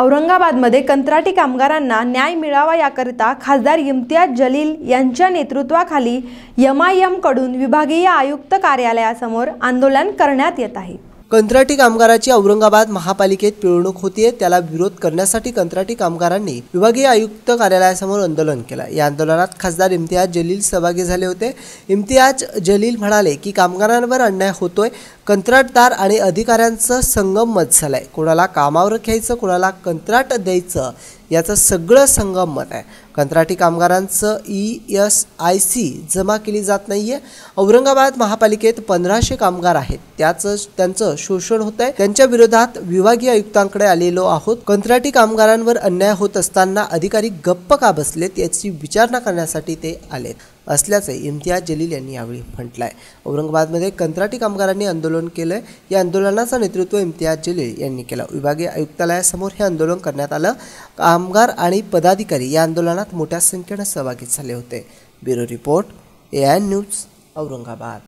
औरंगाबादमध्ये कंत्राटी कामगारांना न्याय मिळावा याकरिता खासदार इम्तियाज जलील यांच्या नेतृत्वाखाली आय कडून विभागीय आयुक्त कार्यालयासमोर आंदोलन करण्यात येत आहे कंत्राटी कामगाराची औरंगाबाद महापालिकेत पिळवणूक होतीये त्याला विरोध करण्यासाठी कंत्राटी कामगारांनी विभागीय आयुक्त कार्यालयासमोर आंदोलन केलं या आंदोलनात खासदार इम्तियाज जलील सहभागी झाले होते इम्तियाज जलील म्हणाले की कामगारांवर अन्याय होतोय कंत्राटदार आणि अधिकाऱ्यांचं संगम झालं आहे कोणाला कामावर घ्यायचं कोणाला कंत्राट द्यायचं याचं सगळं मत आहे कंत्राटी कामगारांचं ई एस आय सी जमा केली जात नाही आहे औरंगाबाद महापालिकेत पंधराशे कामगार आहेत त्याचं त्यांचं शोषण होत आहे त्यांच्या विरोधात विभागीय आयुक्तांकडे आलेलो आहोत कंत्राटी कामगारांवर अन्याय होत असताना अधिकारी गप्प का बसलेत याची विचारणा करण्यासाठी ते आलेत असल्याचे इम्तियाज जलील यांनी यावेळी म्हटलं आहे औरंगाबादमध्ये कंत्राटी कामगारांनी आंदोलन केलं या आंदोलनाचं नेतृत्व इम्तियाज जलील यांनी केलं विभागीय आयुक्तालयासमोर हे आंदोलन करण्यात आलं कामगार आणि पदाधिकारी या आंदोलनात मोठ्या संख्येनं सहभागी झाले होते bureau report a news Aurangabad